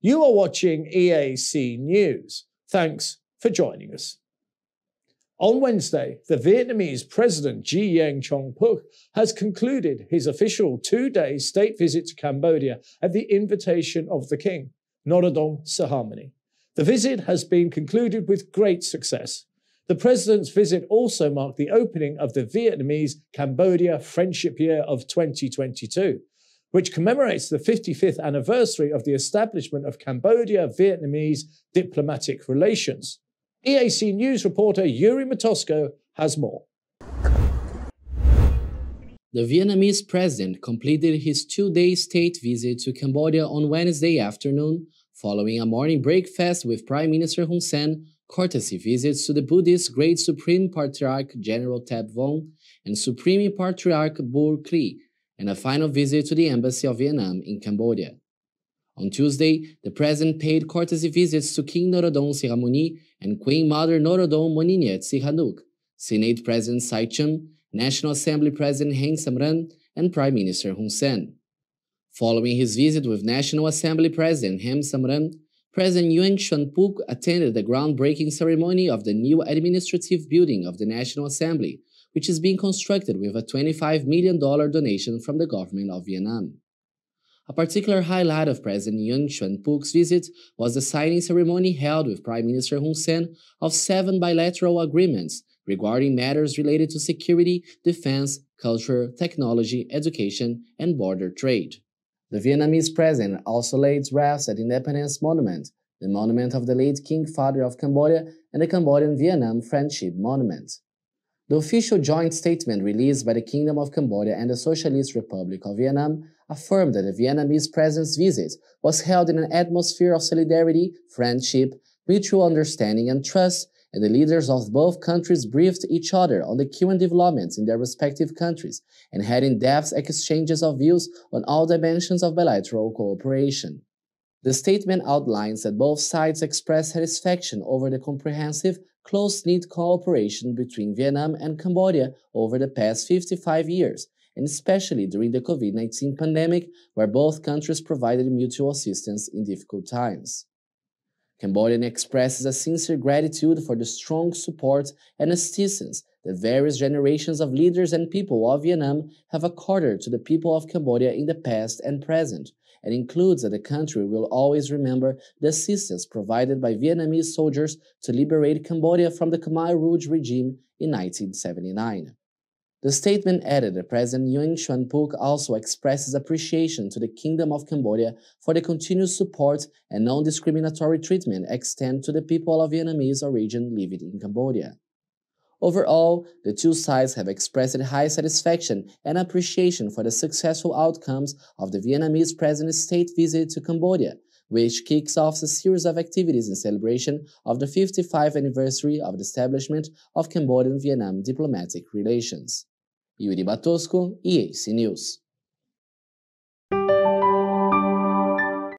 You are watching EAC News. Thanks for joining us. On Wednesday, the Vietnamese President Ji Yang Chong Puk has concluded his official two day state visit to Cambodia at the invitation of the King, Norodom Sihamoni. The visit has been concluded with great success. The president's visit also marked the opening of the Vietnamese Cambodia Friendship Year of 2022, which commemorates the 55th anniversary of the establishment of Cambodia Vietnamese diplomatic relations. EAC News reporter Yuri Matosko has more. The Vietnamese president completed his two day state visit to Cambodia on Wednesday afternoon, following a morning breakfast with Prime Minister Hun Sen, courtesy visits to the Buddhist Great Supreme Patriarch General Thép Vong and Supreme Patriarch Bur Kli, and a final visit to the Embassy of Vietnam in Cambodia. On Tuesday, the President paid courtesy visits to King Norodom Sihamoni and Queen Mother Norodom Moninye Sihanouk, Senate President Sai National Assembly President Heng Samran, and Prime Minister Hun Sen. Following his visit with National Assembly President Heng Samran, President Yuan Shanpuk attended the groundbreaking ceremony of the new administrative building of the National Assembly, which is being constructed with a $25 million donation from the government of Vietnam. A particular highlight of President Yun Chun Puk's visit was the signing ceremony held with Prime Minister Hun Sen of seven bilateral agreements regarding matters related to security, defense, culture, technology, education, and border trade. The Vietnamese president also laid wreaths at Independence Monument, the monument of the late King Father of Cambodia, and the Cambodian Vietnam Friendship Monument. The official joint statement released by the Kingdom of Cambodia and the Socialist Republic of Vietnam affirmed that the Vietnamese president's visit was held in an atmosphere of solidarity, friendship, mutual understanding and trust, and the leaders of both countries briefed each other on the current developments in their respective countries and had in-depth exchanges of views on all dimensions of bilateral cooperation. The statement outlines that both sides express satisfaction over the comprehensive, close-knit cooperation between Vietnam and Cambodia over the past 55 years, and especially during the COVID-19 pandemic, where both countries provided mutual assistance in difficult times. Cambodian expresses a sincere gratitude for the strong support and assistance the various generations of leaders and people of Vietnam have accorded to the people of Cambodia in the past and present, and includes that the country will always remember the assistance provided by Vietnamese soldiers to liberate Cambodia from the Khmer Rouge regime in 1979. The statement added that President Yuen Chuan Puk also expresses appreciation to the Kingdom of Cambodia for the continuous support and non discriminatory treatment extended to the people of Vietnamese origin living in Cambodia. Overall, the two sides have expressed high satisfaction and appreciation for the successful outcomes of the Vietnamese President's state visit to Cambodia, which kicks off a series of activities in celebration of the 55th anniversary of the establishment of Cambodian Vietnam diplomatic relations. Yuri Batosco e Ace News.